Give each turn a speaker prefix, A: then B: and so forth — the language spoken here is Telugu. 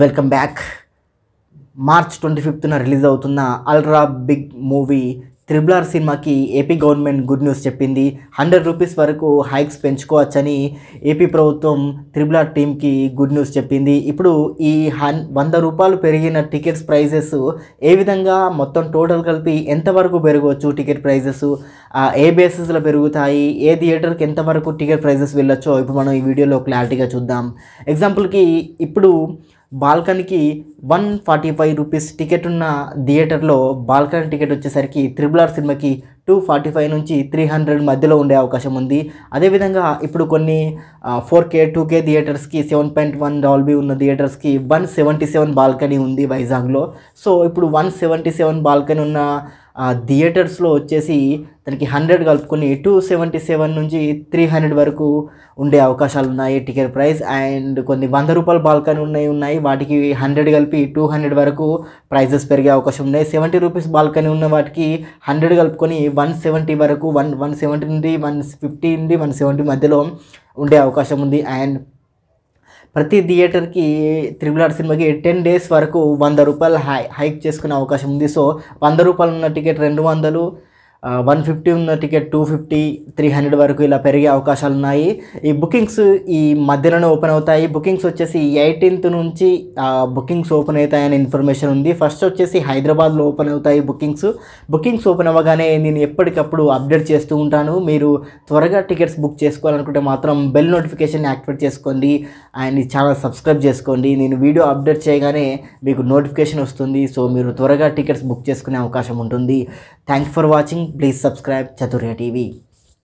A: వెల్కమ్ బ్యాక్ మార్చ్ ట్వంటీ ఫిఫ్త్న రిలీజ్ అవుతున్న అల్ట్రా బిగ్ మూవీ త్రిబులార్ సినిమాకి ఏపీ గవర్నమెంట్ గుడ్ న్యూస్ చెప్పింది హండ్రెడ్ రూపీస్ వరకు హైక్స్ పెంచుకోవచ్చని ఏపీ ప్రభుత్వం త్రిబులార్ టీమ్కి గుడ్ న్యూస్ చెప్పింది ఇప్పుడు ఈ హన్ వంద రూపాయలు పెరిగిన టికెట్స్ ప్రైజెస్ ఏ విధంగా మొత్తం టోటల్ కలిపి ఎంతవరకు పెరగవచ్చు టికెట్ ప్రైజెస్ ఏ బేసిస్లో పెరుగుతాయి ఏ థియేటర్కి ఎంతవరకు టికెట్ ప్రైజెస్ వెళ్ళొచ్చో ఇప్పుడు మనం ఈ వీడియోలో క్లారిటీగా చూద్దాం ఎగ్జాంపుల్కి ఇప్పుడు బాల్కనీకి one forty five rupees ticket ఉన్న థియేటర్లో బాల్కనీ టికెట్ వచ్చేసరికి త్రిబుల్ ఆర్ సినిమాకి టూ ఫార్టీ ఫైవ్ నుంచి త్రీ హండ్రెడ్ మధ్యలో ఉండే అవకాశం ఉంది అదేవిధంగా ఇప్పుడు కొన్ని ఫోర్ కే టూ కే థియేటర్స్కి సెవెన్ పాయింట్ వన్ డాల్బీ ఉన్న థియేటర్స్కి వన్ సెవెంటీ సెవెన్ బాల్కనీ ఉంది వైజాగ్లో సో ఇప్పుడు వన్ సెవెంటీ సెవెన్ బాల్కనీ ఉన్న ఆ థియేటర్స్లో వచ్చేసి దానికి హండ్రెడ్ కలుపుకొని టూ సెవెంటీ సెవెన్ నుంచి త్రీ హండ్రెడ్ వరకు ఉండే అవకాశాలు ఉన్నాయి టికెట్ ప్రైస్ అండ్ కొన్ని వంద రూపాయల బాల్కనీ ఉన్నాయి ఉన్నాయి వాటికి హండ్రెడ్ కలిపి టూ హండ్రెడ్ వరకు ప్రైజెస్ పెరిగే అవకాశం ఉన్నాయి సెవెంటీ రూపీస్ బాల్కనీ ఉన్న వాటికి హండ్రెడ్ కలుపుకొని వన్ సెవెంటీ వరకు వన్ వన్ సెవెంటీ నుండి వన్ ఫిఫ్టీ నుండి వన్ సెవెంటీ మధ్యలో ఉండే అవకాశం ఉంది అండ్ ప్రతి థియేటర్కి త్రిబుల్ ఆర్ సినిమాకి టెన్ డేస్ వరకు వంద రూపాయలు హై హైక్ చేసుకునే అవకాశం ఉంది సో వంద రూపాయలు ఉన్న టికెట్ రెండు వందలు వన్ ఫిఫ్టీ ఉన్న ticket two fifty three hundred వరకు ఇలా పెరిగే అవకాశాలు ఉన్నాయి ఈ బుకింగ్స్ ఈ మధ్యలోనే ఓపెన్ అవుతాయి బుకింగ్స్ వచ్చేసి ఎయిటీన్త్ నుంచి బుకింగ్స్ ఓపెన్ అవుతాయని ఇన్ఫర్మేషన్ ఉంది ఫస్ట్ వచ్చేసి హైదరాబాద్లో ఓపెన్ అవుతాయి బుకింగ్స్ బుకింగ్స్ ఓపెన్ అవ్వగానే నేను ఎప్పటికప్పుడు అప్డేట్ చేస్తూ ఉంటాను మీరు త్వరగా టికెట్స్ బుక్ చేసుకోవాలనుకుంటే మాత్రం బెల్ నోటిఫికేషన్ యాక్టివేట్ చేసుకోండి అండ్ ఛానల్ సబ్స్క్రైబ్ చేసుకోండి నేను వీడియో అప్డేట్ చేయగానే మీకు నోటిఫికేషన్ వస్తుంది సో మీరు త్వరగా టికెట్స్ బుక్ చేసుకునే అవకాశం ఉంటుంది thanks for watching please subscribe चतुर्या टीवी